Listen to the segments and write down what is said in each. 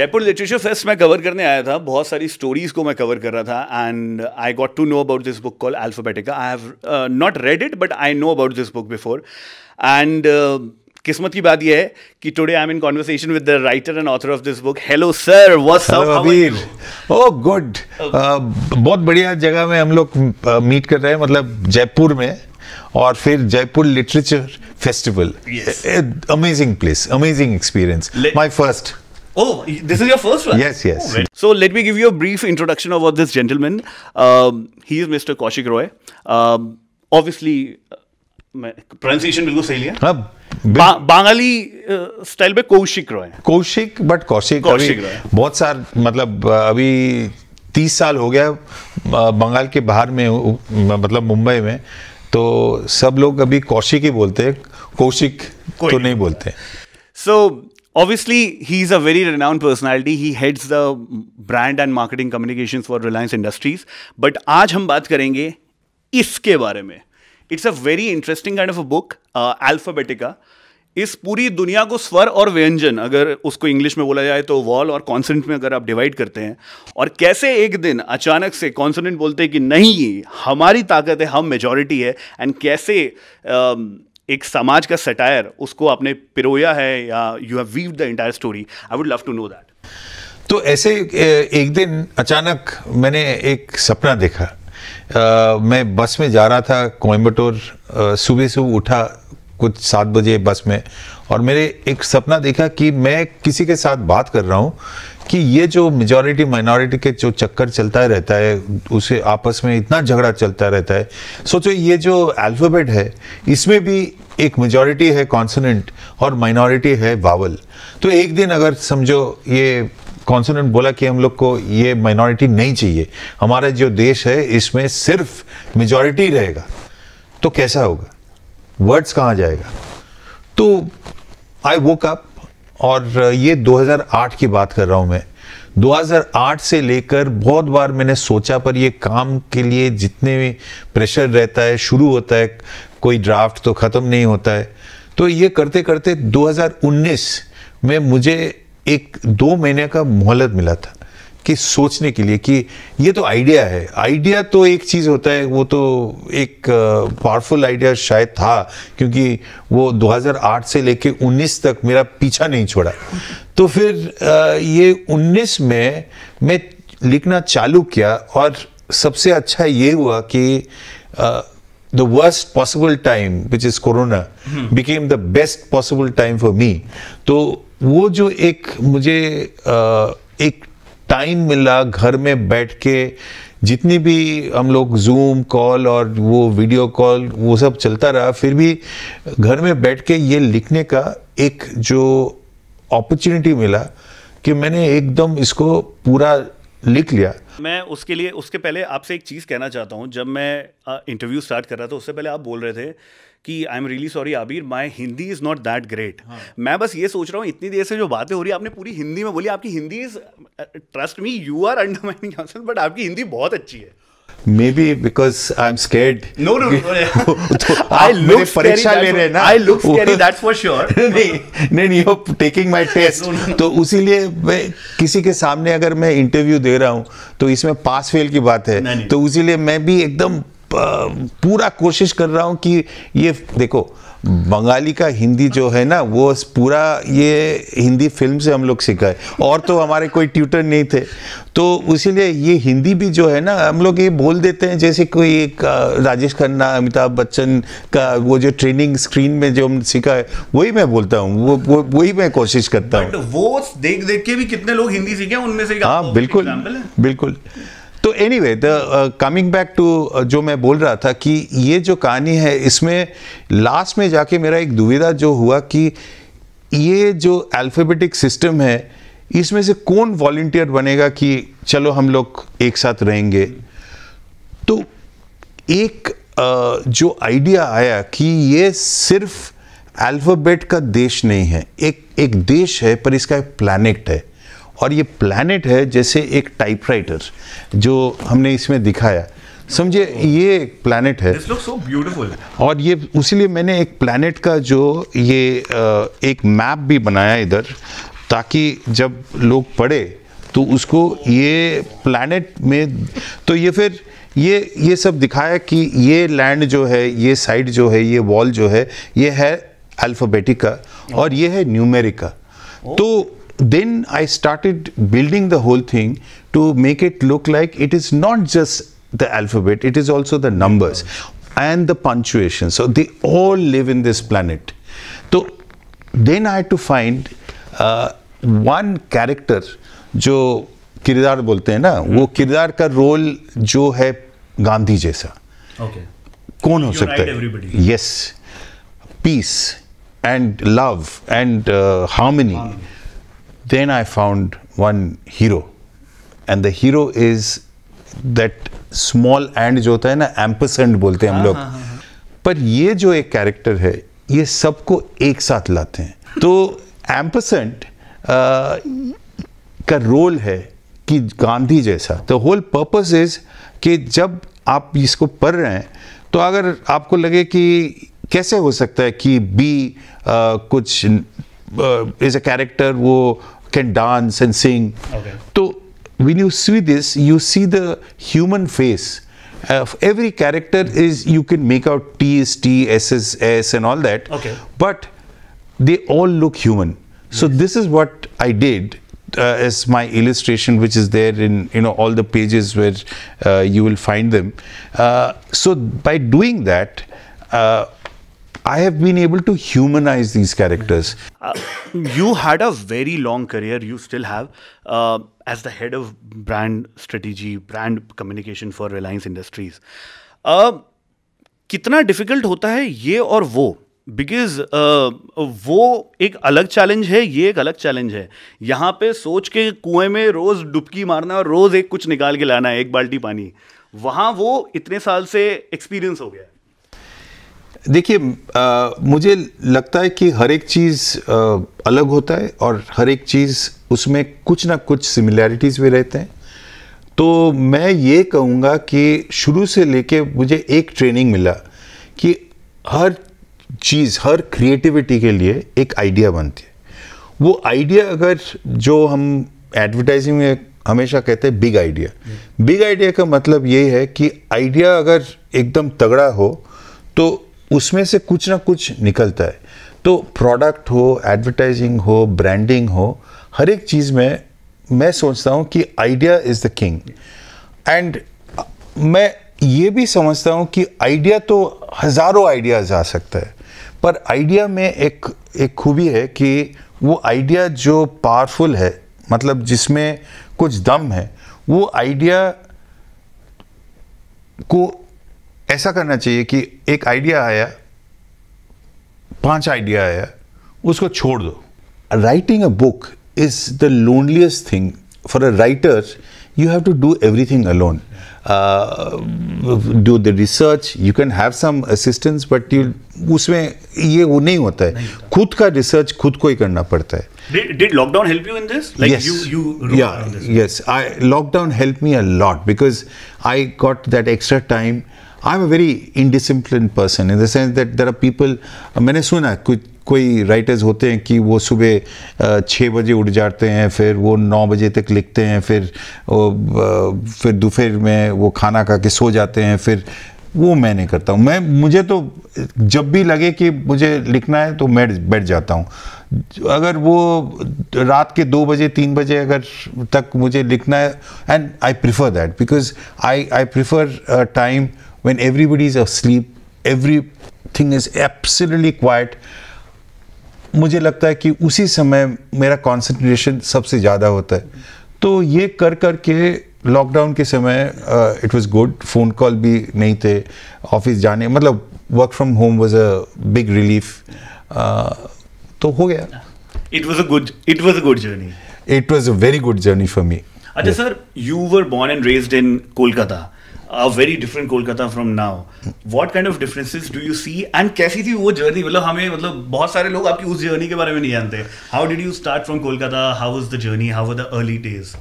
Jaipur literature fest मैं cover करने आया था बहुत सारी स्टोरीज को मैं कवर कर रहा था and I got to know about this book call Alphabetica I have not read it but I know about this book before and किस्मत की बात यह है कि today I am in conversation with the writer and author of this book hello sir what's Abir oh good बहुत बढ़िया जगह में हम लोग मीट uh, कर रहे हैं मतलब जयपुर में और फिर Jaipur literature festival amazing place amazing experience my first Oh, this is your first one? Yes, yes. Oh, so let me give you a brief introduction about this gentleman. Um, he is Mr. Kaushik Roy. Um, obviously, pronunciation will go लिया हाँ, बा, Bengali style में Kaushik Roy Kaushik but Kaushik Kaushik बहुत सार मतलब अभी तीस साल हो गया बंगाल के बाहर में मतलब मुंबई में तो सब लोग अभी कौशिक ही बोलते हैं कौशिक तो नहीं बोलते सो so, Obviously, he's a very renowned personality. He heads the brand and marketing communications for Reliance Industries. But आज हम बात करेंगे इसके बारे में it's a very interesting kind of book book uh, Alphabetica इस पूरी दुनिया को स्वर और व्यंजन अगर उसको इंग्लिश में बोला जाए तो वॉल और कॉन्सनेंट में अगर आप डिवाइड करते हैं और कैसे एक दिन अचानक से कॉन्सनेंट बोलते हैं कि नहीं हमारी ताकत है हम मेजॉरिटी है एंड कैसे um, एक समाज का सटायर उसको आपने पिरोया है या you have weave the entire story I would love to know that तो ऐसे एक दिन अचानक मैंने एक सपना देखा आ, मैं बस में जा रहा था कोयम्बटोर सुबह सुबह उठा कुछ सात बजे बस में और मेरे एक सपना देखा कि मैं किसी के साथ बात कर रहा हूँ कि ये जो मेजॉरिटी माइनॉरिटी के जो चक्कर चलता रहता है उसे आपस में इतना झगड़ा चलता रहता है सोचो ये जो अल्फ़ाबेट है इसमें भी एक मेजॉरिटी है कॉन्सोनेंट और माइनॉरिटी है वावल तो एक दिन अगर समझो ये कॉन्सोनेंट बोला कि हम लोग को ये माइनॉरिटी नहीं चाहिए हमारा जो देश है इसमें सिर्फ मेजॉरिटी रहेगा तो कैसा होगा वर्ड्स कहाँ जाएगा तो आई वोक अप और ये 2008 की बात कर रहा हूँ मैं 2008 से लेकर बहुत बार मैंने सोचा पर ये काम के लिए जितने भी प्रेशर रहता है शुरू होता है कोई ड्राफ्ट तो ख़त्म नहीं होता है तो ये करते करते 2019 में मुझे एक दो महीने का मोहलत मिला था कि सोचने के लिए कि ये तो आइडिया है आइडिया तो एक चीज़ होता है वो तो एक पावरफुल आइडिया शायद था क्योंकि वो 2008 से लेके 19 तक मेरा पीछा नहीं छोड़ा तो फिर ये 19 में मैं लिखना चालू किया और सबसे अच्छा ये हुआ कि the worst possible time which is corona became the best possible time for me तो वो जो एक मुझे आ, एक टाइम मिला घर में बैठ के जितनी भी हम लोग जूम कॉल और वो वीडियो कॉल वो सब चलता रहा फिर भी घर में बैठ के ये लिखने का एक जो अपॉर्चुनिटी मिला कि मैंने एकदम इसको पूरा लिख लिया मैं उसके लिए उसके पहले आपसे एक चीज़ कहना चाहता हूँ जब मैं इंटरव्यू स्टार्ट कर रहा था उससे पहले आप बोल रहे थे कि I am really sorry Abir my Hindi is not that great मैं बस ये सोच रहा हूँ इतनी देर से जो बातें हो रही है आपने पूरी हिंदी में बोली आपकी Hindi is trust me you are undermining but आपकी हिंदी बहुत अच्छी है maybe because I am scared no no I look परीक्षा ले रहे ना I look that's for sure नहीं नहीं यू टेकिंग माय टेस्ट तो उसीलिए मैं किसी के सामने अगर मैं इंटरव्यू दे रहा हूँ तो इसमें पास फेल की बात है तो उसीलिए मैं भी एकदम पूरा कोशिश कर रहा हूँ कि ये देखो बंगाली का हिंदी जो है ना वो पूरा ये हिंदी फिल्म से हम लोग सीखा है और तो हमारे कोई ट्यूटर नहीं थे तो इसीलिए ये हिंदी भी जो है ना हम लोग ये बोल देते हैं जैसे कोई एक राजेश खन्ना अमिताभ बच्चन का वो जो ट्रेनिंग स्क्रीन में जो हम सीखा है वही मैं बोलता हूँ वो, वही मैं कोशिश करता हूँ वो देख देख के भी कितने लोग हिंदी सीखे उनमें से हाँ बिल्कुल बिल्कुल तो anyway the coming back to जो मैं बोल रहा था कि ये जो कहानी है इसमें लास्ट में जाके मेरा एक दुविधा जो हुआ कि ये जो अल्फाबेटिक सिस्टम है इसमें से कौन वॉल्टियर बनेगा कि चलो हम लोग एक साथ रहेंगे तो एक uh, जो आइडिया आया कि ये सिर्फ अल्फ़ाबेट का देश नहीं है एक एक देश है पर इसका एक प्लानट है और ये प्लानट है जैसे एक टाइपराइटर जो हमने इसमें दिखाया समझे ये एक प्लानट है और ये उसीलिए मैंने एक प्लानट का जो ये एक मैप भी बनाया इधर ताकि जब लोग पढ़े तो उसको ये प्लानट में तो ये फिर ये ये सब दिखाया कि ये लैंड जो है ये साइड जो है ये वॉल जो है ये है अल्फ़ाबेटिक का और ये है न्यूमेरिक का oh. तो then I started building the whole thing to make it look like it is not just the alphabet, it is also the numbers and the punctuation. So they all live in this planet. So then I had to find uh, one character जो किरदार बोलते हैं ना वो किरदार का role जो है गांधी जैसा okay. कौन हो सकता है yes peace and love and uh, harmony. then I found one hero. And the hero is that small and जो होता है ना एम्पसेंड बोलते हैं हम हाँ, लोग हाँ, हाँ, पर ये जो एक कैरेक्टर है ये सबको एक साथ लाते हैं तो एम्पसेंट का रोल है कि गांधी जैसा द होल पर्पस इज कि जब आप इसको पढ़ रहे हैं तो अगर आपको लगे कि कैसे हो सकता है कि बी uh, कुछ इज अ कैरेक्टर वो can dance and sing. Okay. So when you see this, you see the human face. Uh, every character is you can make out T is T, S is S, and all that. Okay. But they all look human. So yes. this is what I did uh, as my illustration, which is there in you know all the pages where uh, you will find them. Uh, so by doing that. Uh, I have been able to humanize these characters. Uh, you had a very long career, you still have, uh, as the head of brand strategy, brand communication for Reliance Industries. Uh, कितना difficult होता है ये और वो because uh, वो एक अलग challenge है ये एक अलग चैलेंज है यहाँ पे सोच के कुएं में रोज़ डुबकी मारना और रोज़ एक कुछ निकाल के लाना है एक बाल्टी पानी वहाँ वो इतने साल से एक्सपीरियंस हो गया है देखिए मुझे लगता है कि हर एक चीज़ अलग होता है और हर एक चीज़ उसमें कुछ ना कुछ सिमिलैरिटीज़ भी रहते हैं तो मैं ये कहूँगा कि शुरू से लेके मुझे एक ट्रेनिंग मिला कि हर चीज़ हर क्रिएटिविटी के लिए एक आइडिया बनती है वो आइडिया अगर जो हम एडवर्टाइजिंग में हमेशा कहते हैं बिग आइडिया बिग आइडिया का मतलब ये है कि आइडिया अगर एकदम तगड़ा हो तो उसमें से कुछ ना कुछ निकलता है तो प्रोडक्ट हो एडवर्टाइजिंग हो ब्रांडिंग हो हर एक चीज़ में मैं सोचता हूँ कि idea is the king and मैं ये भी समझता हूँ कि आइडिया तो हज़ारों आइडियाज़ आ सकता है पर आइडिया में एक एक खूबी है कि वो आइडिया जो पावरफुल है मतलब जिसमें कुछ दम है वो आइडिया को ऐसा करना चाहिए कि एक आइडिया आया पांच आइडिया आया उसको छोड़ दो writing a book is the loneliest thing for a writer you have to do everything alone do the research you can have some assistance but you उसमें ये वो नहीं होता है नहीं खुद का रिसर्च खुद को ही करना पड़ता है lockdown help me a lot because I got that extra time I am very very indiscipline person in sense that there are people मैंने सुना कुछ कोई राइटर्स होते हैं कि वो सुबह छः बजे उठ जाते हैं फिर वो नौ बजे तक लिखते हैं फिर फिर दोपहर में वो खाना खा के सो जाते हैं फिर वो मैं नहीं करता हूँ मैं मुझे तो जब भी लगे कि मुझे लिखना है तो मैं बैठ जाता हूँ अगर वो रात के दो बजे तीन बजे अगर तक मुझे लिखना है and I prefer that because I I prefer time when everybody is asleep everything is absolutely quiet मुझे लगता है कि उसी समय मेरा कंसंट्रेशन सबसे ज़्यादा होता है तो ये कर कर के लॉकडाउन के समय it was good phone call भी नहीं थे ऑफिस जाने मतलब work from home was a big relief तो हो गया it was a good it was a good journey it was a very good journey for me अच्छा sir you were born and raised in Kolkata are very different Kolkata from now. What kind of differences do you see? And कैसी थी वो journey मतलब हमें मतलब बहुत सारे लोग आपकी उस जर्नी के बारे में नहीं जानते how did you start from Kolkata how was the journey how were the early days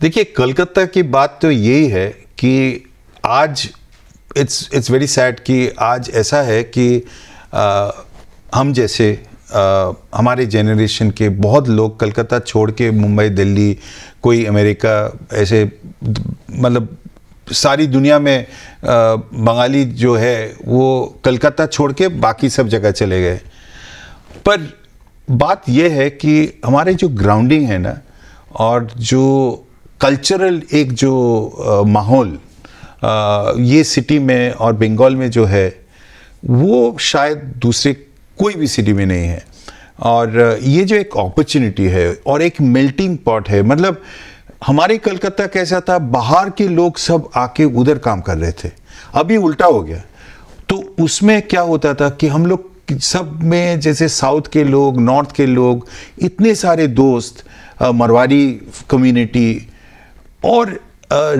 देखिए कलकत्ता की बात तो यही है कि आज इट्स इट्स वेरी सैड कि आज ऐसा है कि आ, हम जैसे Uh, हमारे जेनरेशन के बहुत लोग कलकत्ता छोड़ के मुंबई दिल्ली कोई अमेरिका ऐसे मतलब सारी दुनिया में बंगाली जो है वो कलकत्ता छोड़ के बाकी सब जगह चले गए पर बात यह है कि हमारे जो ग्राउंडिंग है ना और जो कल्चरल एक जो माहौल ये सिटी में और बंगाल में जो है वो शायद दूसरे कोई भी सिटी में नहीं है और ये जो एक अपॉर्चुनिटी है और एक मेल्टिंग पॉट है मतलब हमारे कलकत्ता कैसा था बाहर के लोग सब आके उधर काम कर रहे थे अभी उल्टा हो गया तो उसमें क्या होता था कि हम लोग सब में जैसे साउथ के लोग नॉर्थ के लोग इतने सारे दोस्त मरवाड़ी कम्युनिटी और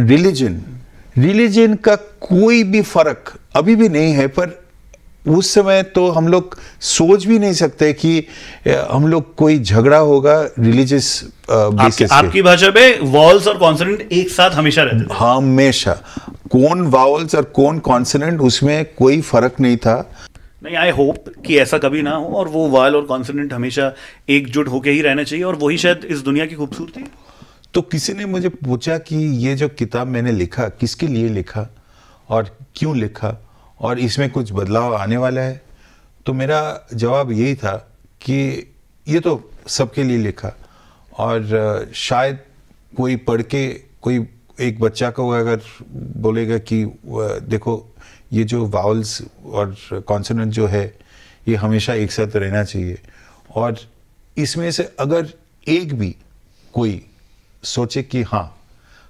रिलीजन रिलीजन का कोई भी फ़र्क अभी भी नहीं है पर उस समय तो हम लोग सोच भी नहीं सकते कि हम लोग कोई झगड़ा होगा रिलीजियस आपके, आपकी भाषा में वॉल्स और कॉन्सनेंट एक साथ हमेशा रहते थे हाँ, हमेशा कौन वॉल्स और कौन कॉन्सनेंट उसमें कोई फर्क नहीं था नहीं आई होप कि ऐसा कभी ना हो और वो वॉल और कॉन्सनेंट हमेशा एकजुट होके ही रहना चाहिए और वही शायद इस दुनिया की खूबसूरती तो किसी ने मुझे पूछा कि ये जो किताब मैंने लिखा किसके लिए लिखा और क्यों लिखा और इसमें कुछ बदलाव आने वाला है तो मेरा जवाब यही था कि ये तो सबके लिए लिखा और शायद कोई पढ़ के कोई एक बच्चा को अगर बोलेगा कि देखो ये जो वाउल्स और कॉन्सनेंट जो है ये हमेशा एक साथ रहना चाहिए और इसमें से अगर एक भी कोई सोचे कि हाँ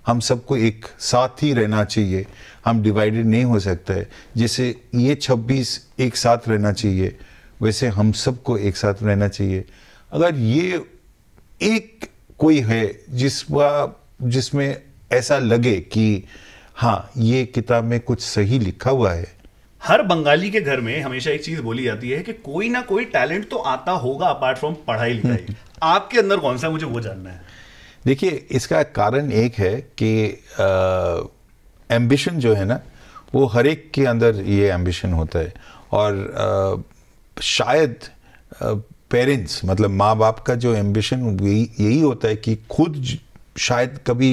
हम सबको एक साथ ही रहना चाहिए हम डिवाइडेड नहीं हो सकता है जैसे ये 26 एक साथ रहना चाहिए वैसे हम सबको एक साथ रहना चाहिए अगर ये एक कोई है जिस जिसमें ऐसा लगे कि हाँ ये किताब में कुछ सही लिखा हुआ है हर बंगाली के घर में हमेशा एक चीज बोली जाती है कि कोई ना कोई टैलेंट तो आता होगा अपार्ट फ्रॉम पढ़ाई लिखाई हम्म। आपके अंदर कौन सा मुझे वो जानना है देखिए इसका कारण एक है कि एम्बिशन जो है ना वो हर एक के अंदर ये एम्बिशन होता है और आ, शायद पेरेंट्स मतलब माँ बाप का जो एम्बिशन यही होता है कि खुद शायद कभी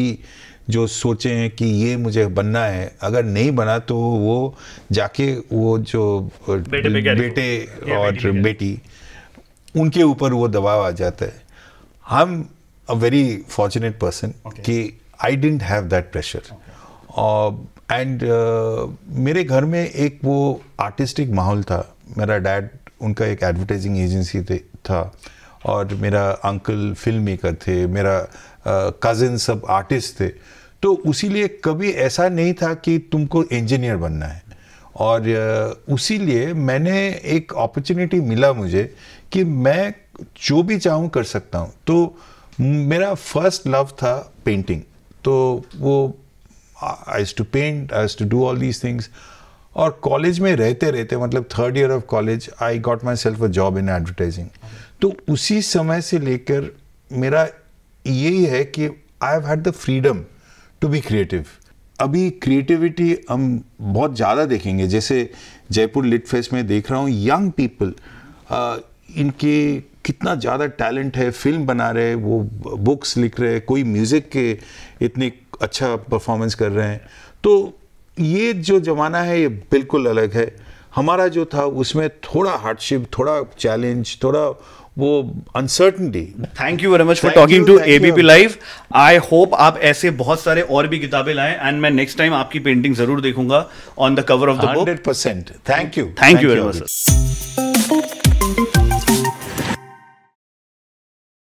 जो सोचे हैं कि ये मुझे बनना है अगर नहीं बना तो वो जाके वो जो बेटे, बेटे और बेटी उनके ऊपर वो दबाव आ जाता है हम a very fortunate person okay. कि I didn't have that pressure and मेरे घर में एक वो आर्टिस्टिक माहौल था मेरा डैड उनका एक एडवर्टाइजिंग एजेंसी था और मेरा अंकल फिल्म मेकर थे मेरा कजिन uh, सब आर्टिस्ट थे तो उसी लिए कभी ऐसा नहीं था कि तुमको इंजीनियर बनना है और uh, लिए मैंने एक अपॉर्चुनिटी मिला मुझे कि मैं जो भी चाहूँ कर सकता हूँ तो मेरा फर्स्ट लव था पेंटिंग तो वो I to paint I to do all these things और कॉलेज में रहते रहते मतलब third year of college I got myself a job in advertising तो उसी समय से लेकर मेरा यही है कि I have had the freedom to be creative अभी क्रिएटिविटी हम बहुत ज़्यादा देखेंगे जैसे जयपुर लिट फेस्ट में देख रहा हूँ यंग पीपल uh, इनके कितना ज़्यादा टैलेंट है फिल्म बना रहे वो बुक्स लिख रहे कोई म्यूज़िक के इतनी अच्छा परफॉर्मेंस कर रहे हैं तो ये जो ज़माना है ये बिल्कुल अलग है हमारा जो था उसमें थोड़ा हार्डशिप थोड़ा चैलेंज थोड़ा वो uncertainty thank you very much for talking to A B P live I hope आप ऐसे बहुत सारे और भी किताबें लाएं एंड मैं नेक्स्ट टाइम आपकी पेंटिंग जरूर देखूंगा on the cover of the hundred percent thank you thank you very much